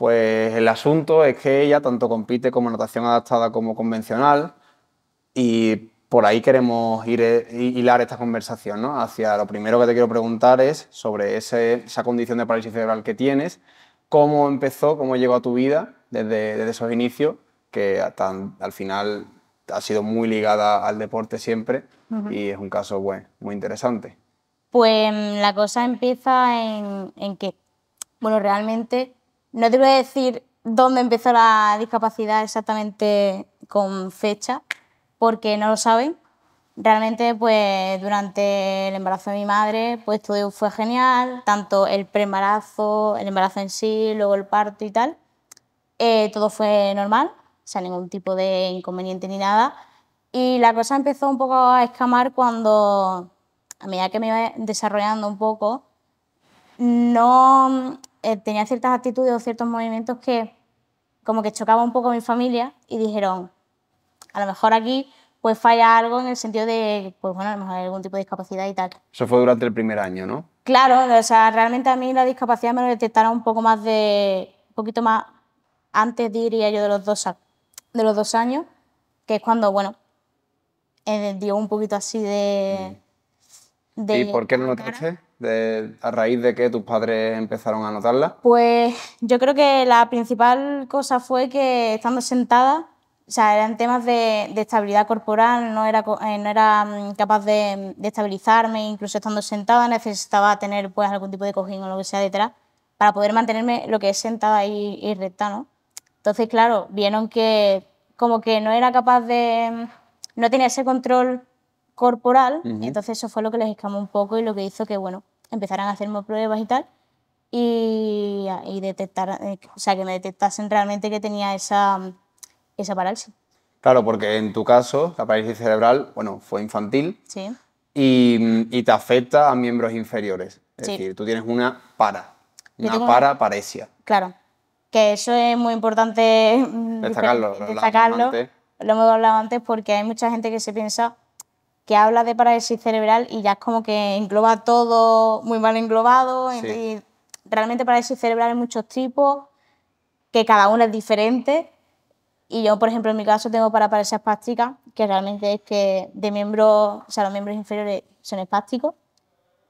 Pues el asunto es que ella tanto compite como natación adaptada como convencional y por ahí queremos ir, hilar esta conversación, ¿no? Hacia lo primero que te quiero preguntar es sobre esa condición de parálisis cerebral que tienes, cómo empezó, cómo llegó a tu vida desde, esos inicios, que al final ha sido muy ligada al deporte siempre y es un caso bueno, muy interesante. Pues la cosa empieza en, en que, bueno, realmente no te voy a decir dónde empezó la discapacidad exactamente con fecha, porque no lo saben. Realmente, pues durante el embarazo de mi madre, pues todo fue genial, tanto el preembarazo, el embarazo en sí, luego el parto y tal. Eh, todo fue normal, o sea, ningún tipo de inconveniente ni nada. Y la cosa empezó un poco a escamar cuando, a medida que me iba desarrollando un poco, no eh, tenía ciertas actitudes o ciertos movimientos que como que chocaba un poco a mi familia y dijeron, a lo mejor aquí pues falla algo en el sentido de, pues bueno, algún tipo de discapacidad y tal. Eso fue durante el primer año, ¿no? Claro, o sea, realmente a mí la discapacidad me lo detectaron un poco más de, un poquito más antes diría yo de los dos, de los dos años, que es cuando, bueno, eh, dio un poquito así de... Mm. ¿Y por qué no notaste? De, ¿A raíz de que tus padres empezaron a notarla? Pues yo creo que la principal cosa fue que estando sentada, o sea, eran temas de, estabilidad corporal, no era, eh, no era mm, capaz de, estabilizarme, incluso estando sentada necesitaba tener pues algún tipo de cojín o lo que sea detrás para poder mantenerme lo que es sentada y, y recta, ¿no? Entonces, claro, vieron que como que no era capaz de, mm, no tenía ese control corporal, entonces eso fue lo que les escamó un poco y lo que hizo que, bueno, empezaran a hacerme pruebas y tal, y, detectar, eh, o sea, que me detectasen realmente que tenía esa, esa parálisis. Claro, porque en tu caso, la parálisis cerebral, bueno, fue infantil. Sí. Y, te afecta a miembros inferiores. Es decir, tú tienes una para, una para paresia. Claro, que eso es muy importante mm, destacarlo. destacarlo. Lo hemos hablado antes porque hay mucha gente que se piensa que habla de parálisis cerebral y ya es como que engloba todo muy mal englobado. realmente parálisis cerebral hay muchos tipos, que cada uno es diferente. Y yo, por ejemplo, en mi caso tengo para parálisis espástica, que realmente es que de miembros, o sea, los miembros inferiores son espásticos.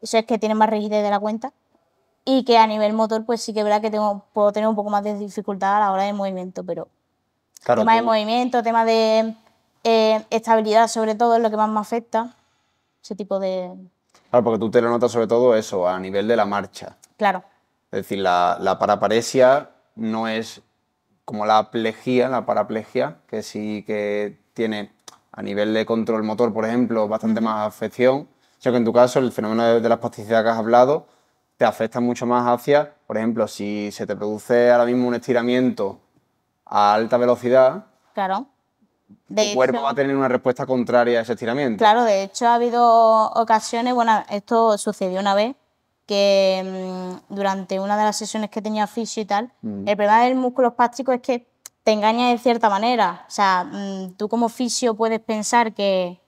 Eso es que tienen más rigidez de la cuenta. Y que a nivel motor, pues sí que es verdad que tengo, puedo tener un poco más de dificultad a la hora de movimiento, pero claro, tema de movimiento, tema de eh, estabilidad, sobre todo, es lo que más me afecta. Ese tipo de. Claro, porque tú te lo notas sobre todo eso, a nivel de la marcha. Claro. Es decir, la, la paraparesia no es como la plegia la paraplegia, que sí que tiene a nivel de control motor, por ejemplo, bastante más afección. ya que en tu caso, el fenómeno de, la espasticidad que has hablado te afecta mucho más hacia, por ejemplo, si se te produce ahora mismo un estiramiento a alta velocidad. Claro el cuerpo va a tener una respuesta contraria a ese estiramiento. Claro, de hecho ha habido ocasiones, bueno, esto sucedió una vez, que mm, durante una de las sesiones que tenía fisio y tal, mm. el problema del músculo espástico es que te engaña de cierta manera. O sea, mm, tú como fisio puedes pensar que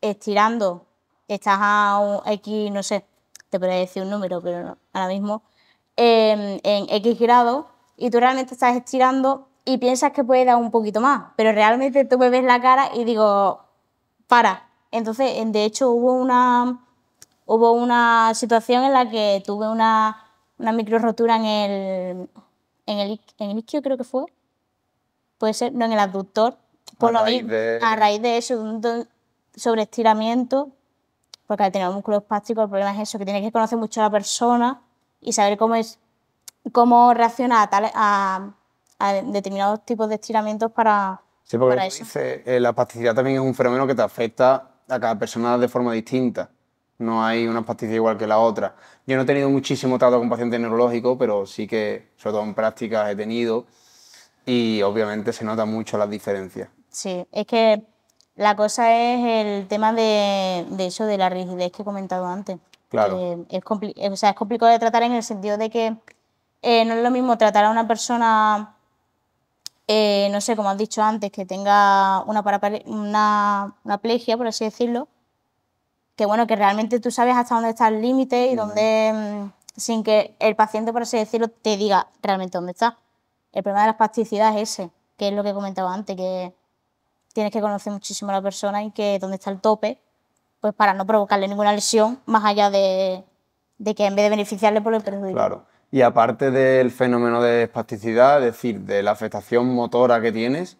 estirando estás a un X, no sé, te podría decir un número, pero ahora mismo, em, en X grado, y tú realmente estás estirando y piensas que puede dar un poquito más, pero realmente tú me ves la cara y digo, para. Entonces, de hecho, hubo una, hubo una situación en la que tuve una, una micro en el, en el, isquio, creo que fue. Puede ser, no, en el abductor. Por lo a raíz de eso, un sobreestiramiento, porque al tener músculos plásticos, el problema es eso, que tienes que conocer mucho a la persona y saber cómo es cómo reacciona a, a determinados tipos de estiramientos para, sí, porque eh, la plasticidad también es un fenómeno que te afecta a cada persona de forma distinta. No hay una plasticidad igual que la otra. Yo no he tenido muchísimo trato con pacientes neurológicos, pero sí que, sobre todo en prácticas, he tenido y obviamente se nota mucho las diferencias. Sí, es que la cosa es el tema de, eso, de la rigidez que he comentado antes. Claro. Eh, es, o sea, es complicado de tratar en el sentido de que eh, no es lo mismo tratar a una persona eh, no sé, como has dicho antes, que tenga una, una, por así decirlo, que bueno, que realmente tú sabes hasta dónde está el límite y dónde, sin que el paciente, por así decirlo, te diga realmente dónde está. El problema de la plasticidad es ese, que es lo que comentaba antes, que tienes que conocer muchísimo a la persona y que dónde está el tope, pues para no provocarle ninguna lesión más allá de, que en vez de beneficiarle, por el perjudicar. Y aparte del fenómeno de espasticidad, es decir, de la afectación motora que tienes,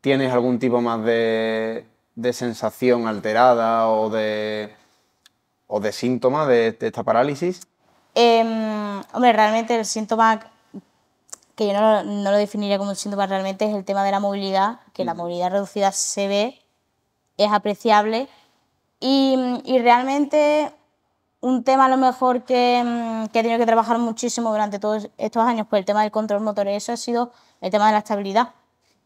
¿tienes algún tipo más de, sensación alterada o de, o de síntoma de, esta parálisis? Em, hombre, realmente el síntoma que yo no, lo definiría como un síntoma realmente es el tema de la movilidad, que la mm. movilidad reducida se ve, es apreciable y, y realmente un tema a lo mejor que, mm, que, he tenido que trabajar muchísimo durante todos estos años, pues el tema del control motor, eso ha sido el tema de la estabilidad.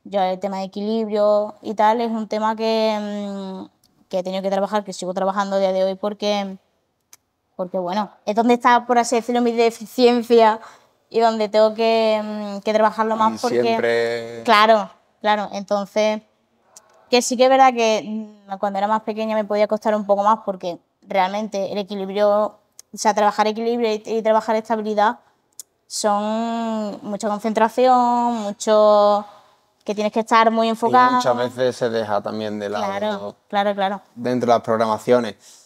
Yo, el tema de equilibrio y tal es un tema que, mm, que he tenido que trabajar, que sigo trabajando a día de hoy porque, porque bueno, es donde está, por así decirlo, mi deficiencia y donde tengo que, mm, que trabajarlo más porque... Siempre... Claro, claro, entonces... Que sí que es verdad que cuando era más pequeña me podía costar un poco más porque realmente el equilibrio, o sea, trabajar equilibrio y, trabajar estabilidad son mucha concentración, mucho que tienes que estar muy enfocado. muchas veces se deja también de lado. Claro, claro, claro. Dentro de las programaciones.